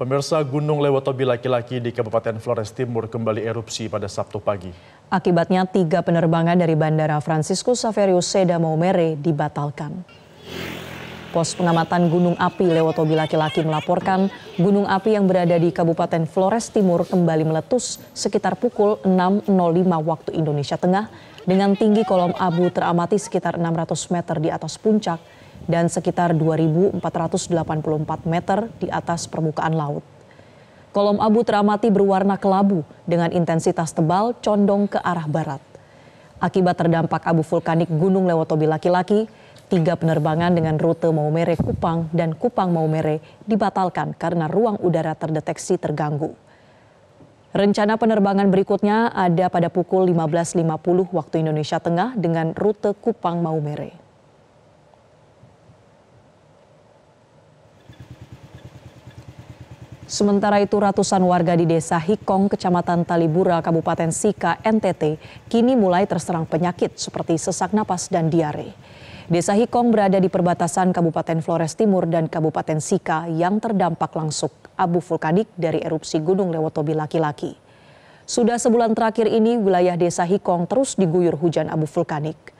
Pemirsa Gunung Lewotobi laki-laki di Kabupaten Flores Timur kembali erupsi pada Sabtu pagi. Akibatnya tiga penerbangan dari Bandara Francisco Saverio Seda Maumere dibatalkan. Pos pengamatan Gunung Api Lewotobi laki-laki melaporkan gunung api yang berada di Kabupaten Flores Timur kembali meletus sekitar pukul 6.05 waktu Indonesia Tengah dengan tinggi kolom abu teramati sekitar 600 meter di atas puncak dan sekitar 2.484 meter di atas permukaan laut. Kolom abu teramati berwarna kelabu dengan intensitas tebal condong ke arah barat. Akibat terdampak abu vulkanik Gunung Lewotobi Laki-Laki, tiga penerbangan dengan rute Maumere Kupang dan Kupang Maumere dibatalkan karena ruang udara terdeteksi terganggu. Rencana penerbangan berikutnya ada pada pukul 15.50 waktu Indonesia Tengah dengan rute Kupang Maumere. Sementara itu ratusan warga di desa Hikong, kecamatan Talibura, Kabupaten Sika, NTT, kini mulai terserang penyakit seperti sesak napas dan diare. Desa Hikong berada di perbatasan Kabupaten Flores Timur dan Kabupaten Sika yang terdampak langsung abu vulkanik dari erupsi Gunung Lewotobi Laki-Laki. Sudah sebulan terakhir ini wilayah desa Hikong terus diguyur hujan abu vulkanik.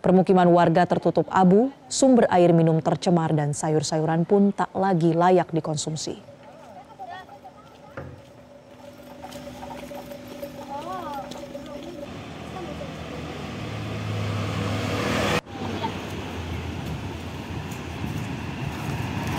Permukiman warga tertutup abu, sumber air minum tercemar dan sayur-sayuran pun tak lagi layak dikonsumsi.